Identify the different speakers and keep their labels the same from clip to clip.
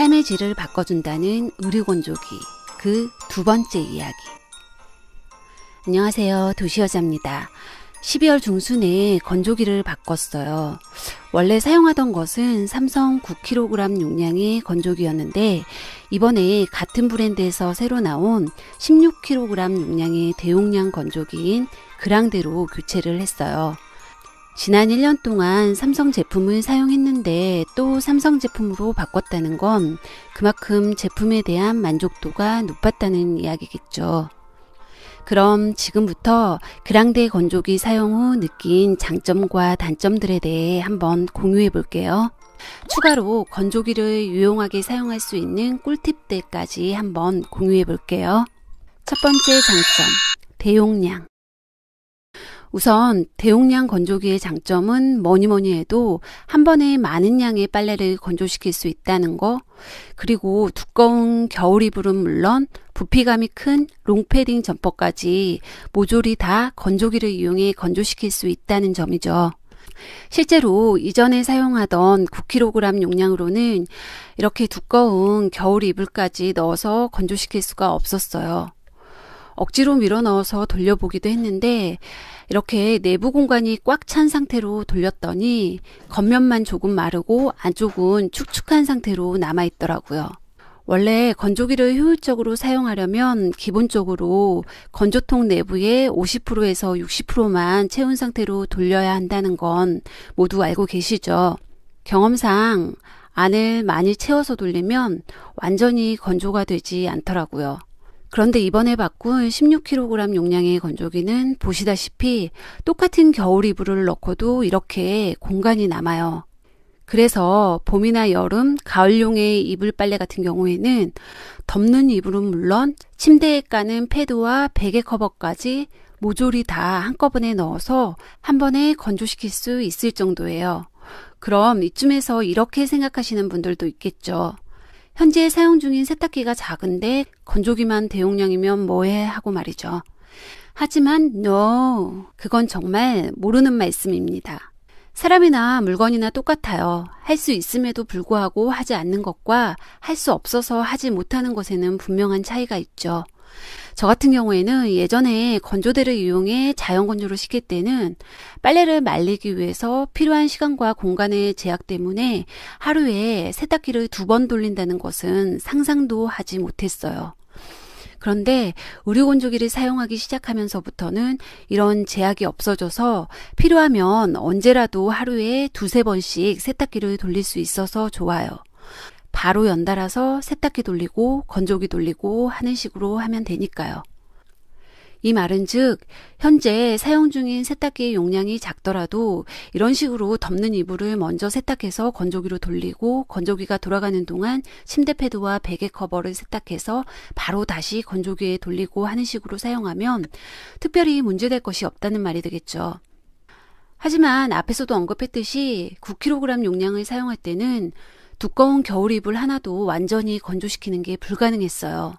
Speaker 1: 삶의 질을 바꿔준다는 의료건조기 그 두 번째 이야기. 안녕하세요. 도시여자입니다. 12월 중순에 건조기를 바꿨어요. 원래 사용하던 것은 삼성 9kg 용량의 건조기였는데 이번에 같은 브랜드에서 새로 나온 16kg 용량의 대용량 건조기인 그랑데로 교체를 했어요. 지난 1년 동안 삼성 제품을 사용했는데 또 삼성 제품으로 바꿨다는 건 그만큼 제품에 대한 만족도가 높았다는 이야기겠죠. 그럼 지금부터 그랑데 건조기 사용 후 느낀 장점과 단점들에 대해 한번 공유해 볼게요. 추가로 건조기를 유용하게 사용할 수 있는 꿀팁들까지 한번 공유해 볼게요. 첫 번째 장점, 대용량. 우선 대용량 건조기의 장점은 뭐니 뭐니 해도 한 번에 많은 양의 빨래를 건조시킬 수 있다는 거, 그리고 두꺼운 겨울 이불은 물론 부피감이 큰 롱패딩 점퍼까지 모조리 다 건조기를 이용해 건조시킬 수 있다는 점이죠. 실제로 이전에 사용하던 9kg 용량으로는 이렇게 두꺼운 겨울 이불까지 넣어서 건조시킬 수가 없었어요. 억지로 밀어넣어서 돌려보기도 했는데 이렇게 내부 공간이 꽉 찬 상태로 돌렸더니 겉면만 조금 마르고 안쪽은 축축한 상태로 남아 있더라고요. 원래 건조기를 효율적으로 사용하려면 기본적으로 건조통 내부에 50%에서 60%만 채운 상태로 돌려야 한다는 건 모두 알고 계시죠. 경험상 안을 많이 채워서 돌리면 완전히 건조가 되지 않더라고요. 그런데 이번에 바꾼 16kg 용량의 건조기는 보시다시피 똑같은 겨울 이불을 넣고도 이렇게 공간이 남아요. 그래서 봄이나 여름, 가을용의 이불 빨래 같은 경우에는 덮는 이불은 물론 침대에 까는 패드와 베개 커버까지 모조리 다 한꺼번에 넣어서 한 번에 건조시킬 수 있을 정도예요. 그럼 이쯤에서 이렇게 생각하시는 분들도 있겠죠. 현재 사용 중인 세탁기가 작은데 건조기만 대용량이면 뭐해 하고 말이죠. 하지만 no 그건 정말 모르는 말씀입니다. 사람이나 물건이나 똑같아요. 할 수 있음에도 불구하고 하지 않는 것과 할 수 없어서 하지 못하는 것에는 분명한 차이가 있죠. 저 같은 경우에는 예전에 건조대를 이용해 자연 건조를 시킬 때는 빨래를 말리기 위해서 필요한 시간과 공간의 제약 때문에 하루에 세탁기를 두 번 돌린다는 것은 상상도 하지 못했어요. 그런데 의료 건조기를 사용하기 시작하면서부터는 이런 제약이 없어져서 필요하면 언제라도 하루에 두세 번씩 세탁기를 돌릴 수 있어서 좋아요. 바로 연달아서 세탁기 돌리고 건조기 돌리고 하는 식으로 하면 되니까요. 이 말은 즉, 현재 사용 중인 세탁기의 용량이 작더라도 이런 식으로 덮는 이불을 먼저 세탁해서 건조기로 돌리고 건조기가 돌아가는 동안 침대 패드와 베개 커버를 세탁해서 바로 다시 건조기에 돌리고 하는 식으로 사용하면 특별히 문제될 것이 없다는 말이 되겠죠. 하지만 앞에서도 언급했듯이 9kg 용량을 사용할 때는 두꺼운 겨울이불 하나도 완전히 건조시키는 게 불가능했어요.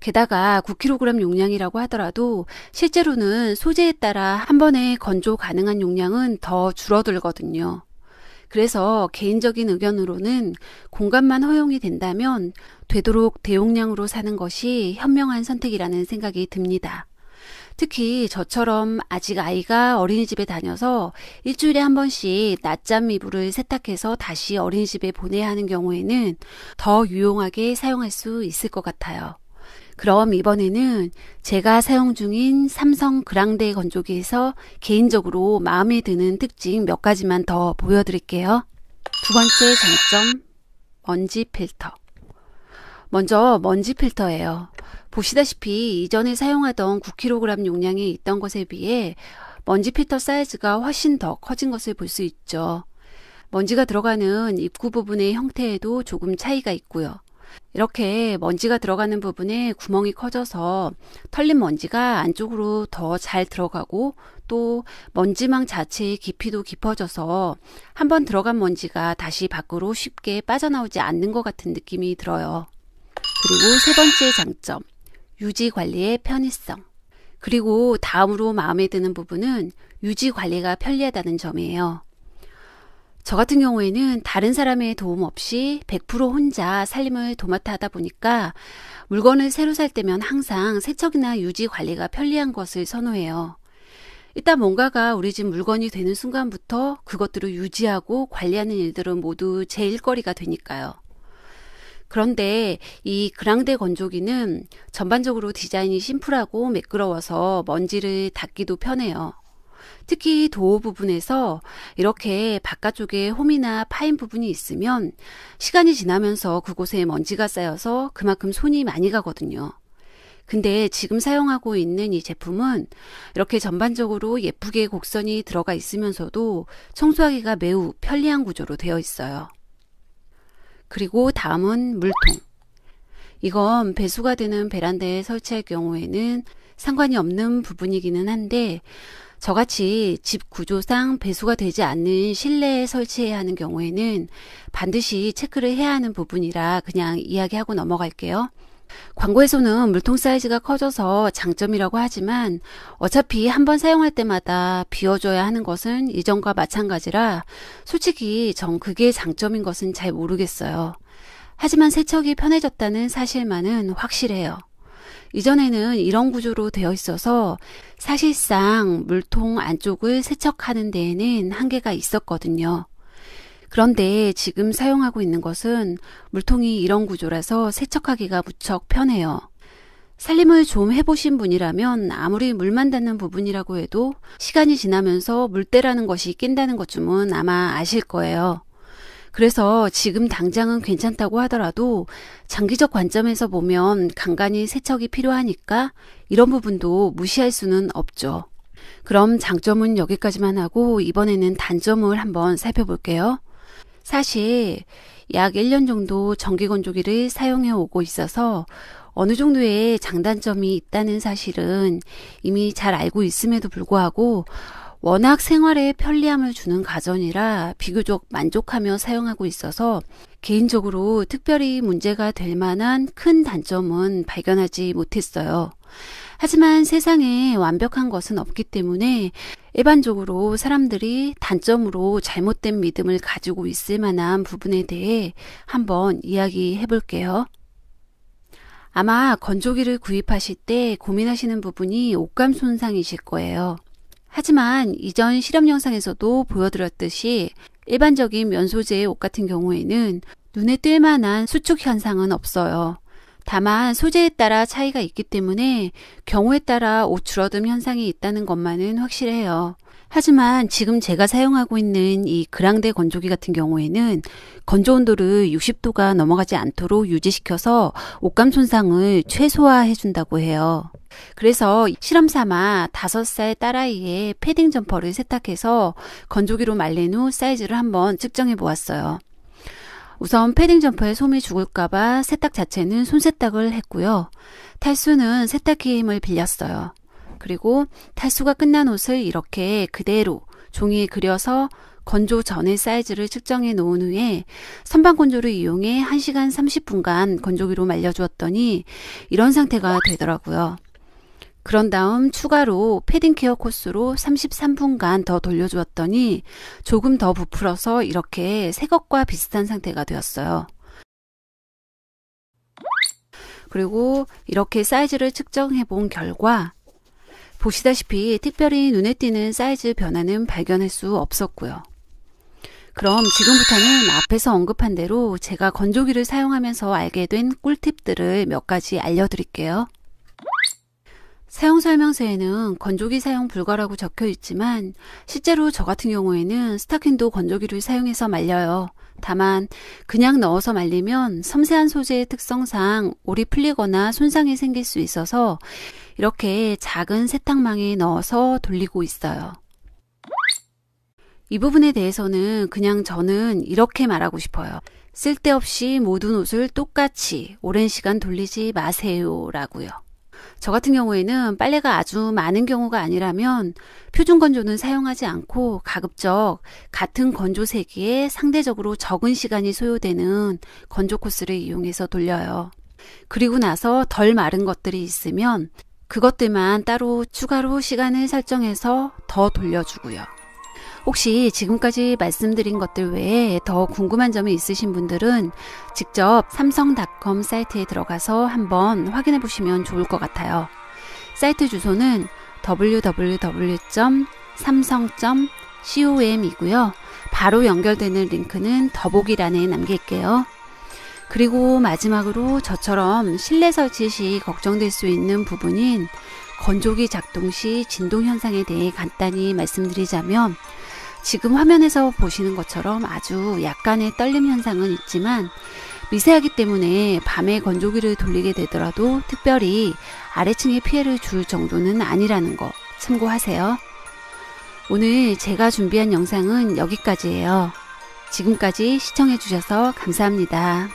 Speaker 1: 게다가 9kg 용량이라고 하더라도 실제로는 소재에 따라 한 번에 건조 가능한 용량은 더 줄어들거든요. 그래서 개인적인 의견으로는 공간만 허용이 된다면 되도록 대용량으로 사는 것이 현명한 선택이라는 생각이 듭니다. 특히 저처럼 아직 아이가 어린이집에 다녀서 일주일에 한 번씩 낮잠 이불을 세탁해서 다시 어린이집에 보내야 하는 경우에는 더 유용하게 사용할 수 있을 것 같아요. 그럼 이번에는 제가 사용 중인 삼성 그랑데 건조기에서 개인적으로 마음에 드는 특징 몇 가지만 더 보여드릴게요. 두 번째 장점, 먼지 필터. 먼저 먼지 필터예요. 보시다시피 이전에 사용하던 9kg 용량이 있던 것에 비해 먼지 필터 사이즈가 훨씬 더 커진 것을 볼 수 있죠. 먼지가 들어가는 입구 부분의 형태에도 조금 차이가 있고요. 이렇게 먼지가 들어가는 부분에 구멍이 커져서 털린 먼지가 안쪽으로 더 잘 들어가고 또 먼지망 자체의 깊이도 깊어져서 한번 들어간 먼지가 다시 밖으로 쉽게 빠져나오지 않는 것 같은 느낌이 들어요. 그리고 세 번째 장점. 유지 관리의 편의성. 그리고 다음으로 마음에 드는 부분은 유지 관리가 편리하다는 점이에요. 저 같은 경우에는 다른 사람의 도움 없이 100% 혼자 살림을 도맡아 하다 보니까 물건을 새로 살 때면 항상 세척이나 유지 관리가 편리한 것을 선호해요. 일단 뭔가가 우리 집 물건이 되는 순간부터 그것들을 유지하고 관리하는 일들은 모두 제 일거리가 되니까요. 그런데 이 그랑데 건조기는 전반적으로 디자인이 심플하고 매끄러워서 먼지를 닦기도 편해요. 특히 도어 부분에서 이렇게 바깥쪽에 홈이나 파인 부분이 있으면 시간이 지나면서 그곳에 먼지가 쌓여서 그만큼 손이 많이 가거든요. 근데 지금 사용하고 있는 이 제품은 이렇게 전반적으로 예쁘게 곡선이 들어가 있으면서도 청소하기가 매우 편리한 구조로 되어 있어요. 그리고 다음은 물통. 이건 배수가 되는 베란다에 설치할 경우에는 상관이 없는 부분이기는 한데 저같이 집 구조상 배수가 되지 않는 실내에 설치해야 하는 경우에는 반드시 체크를 해야 하는 부분이라 그냥 이야기하고 넘어갈게요. 광고에서는 물통 사이즈가 커져서 장점이라고 하지만 어차피 한번 사용할 때마다 비워줘야 하는 것은 이전과 마찬가지라 솔직히 전 그게 장점인 것은 잘 모르겠어요. 하지만 세척이 편해졌다는 사실만은 확실해요. 이전에는 이런 구조로 되어 있어서 사실상 물통 안쪽을 세척하는 데에는 한계가 있었거든요. 그런데 지금 사용하고 있는 것은 물통이 이런 구조라서 세척하기가 무척 편해요. 살림을 좀 해보신 분이라면 아무리 물만 닿는 부분이라고 해도 시간이 지나면서 물때라는 것이 낀다는 것쯤은 아마 아실 거예요. 그래서 지금 당장은 괜찮다고 하더라도 장기적 관점에서 보면 간간히 세척이 필요하니까 이런 부분도 무시할 수는 없죠. 그럼 장점은 여기까지만 하고 이번에는 단점을 한번 살펴볼게요. 사실 약 1년 정도 전기건조기를 사용해 오고 있어서 어느 정도의 장단점이 있다는 사실은 이미 잘 알고 있음에도 불구하고 워낙 생활에 편리함을 주는 가전이라 비교적 만족하며 사용하고 있어서 개인적으로 특별히 문제가 될 만한 큰 단점은 발견하지 못했어요. 하지만 세상에 완벽한 것은 없기 때문에 일반적으로 사람들이 단점으로 잘못된 믿음을 가지고 있을 만한 부분에 대해 한번 이야기해 볼게요. 아마 건조기를 구입하실 때 고민하시는 부분이 옷감 손상이실 거예요. 하지만 이전 실험 영상에서도 보여드렸듯이 일반적인 면 소재의 옷 같은 경우에는 눈에 띌 만한 수축 현상은 없어요. 다만 소재에 따라 차이가 있기 때문에 경우에 따라 옷 줄어듦 현상이 있다는 것만은 확실해요. 하지만 지금 제가 사용하고 있는 이 그랑데 건조기 같은 경우에는 건조 온도를 60도가 넘어가지 않도록 유지시켜서 옷감 손상을 최소화해 준다고 해요. 그래서 실험 삼아 5살 딸아이의 패딩 점퍼를 세탁해서 건조기로 말린 후 사이즈를 한번 측정해 보았어요. 우선 패딩 점퍼에 솜이 죽을까봐 세탁 자체는 손세탁을 했고요. 탈수는 세탁기 힘을 빌렸어요. 그리고 탈수가 끝난 옷을 이렇게 그대로 종이에 그려서 건조 전의 사이즈를 측정해 놓은 후에 선반 건조를 이용해 1시간 30분간 건조기로 말려주었더니 이런 상태가 되더라고요. 그런 다음 추가로 패딩 케어 코스로 33분간 더 돌려주었더니 조금 더 부풀어서 이렇게 새 것과 비슷한 상태가 되었어요. 그리고 이렇게 사이즈를 측정해 본 결과 보시다시피 특별히 눈에 띄는 사이즈 변화는 발견할 수 없었고요. 그럼 지금부터는 앞에서 언급한 대로 제가 건조기를 사용하면서 알게 된 꿀팁들을 몇 가지 알려드릴게요. 사용설명서에는 건조기 사용 불가라고 적혀 있지만 실제로 저 같은 경우에는 스타킹도 건조기를 사용해서 말려요. 다만 그냥 넣어서 말리면 섬세한 소재의 특성상 올이 풀리거나 손상이 생길 수 있어서 이렇게 작은 세탁망에 넣어서 돌리고 있어요. 이 부분에 대해서는 그냥 저는 이렇게 말하고 싶어요. 쓸데없이 모든 옷을 똑같이 오랜 시간 돌리지 마세요 라고요. 저 같은 경우에는 빨래가 아주 많은 경우가 아니라면 표준 건조는 사용하지 않고 가급적 같은 건조 세기에 상대적으로 적은 시간이 소요되는 건조 코스를 이용해서 돌려요. 그리고 나서 덜 마른 것들이 있으면 그것들만 따로 추가로 시간을 설정해서 더 돌려주고요. 혹시 지금까지 말씀드린 것들 외에 더 궁금한 점이 있으신 분들은 직접 삼성닷컴 사이트에 들어가서 한번 확인해 보시면 좋을 것 같아요. 사이트 주소는 www.samsung.com이고요. 바로 연결되는 링크는 더보기란에 남길게요. 그리고 마지막으로 저처럼 실내 설치 시 걱정될 수 있는 부분인 건조기 작동 시 진동 현상에 대해 간단히 말씀드리자면 지금 화면에서 보시는 것처럼 아주 약간의 떨림 현상은 있지만 미세하기 때문에 밤에 건조기를 돌리게 되더라도 특별히 아래층에 피해를 줄 정도는 아니라는 거 참고하세요. 오늘 제가 준비한 영상은 여기까지예요. 지금까지 시청해주셔서 감사합니다.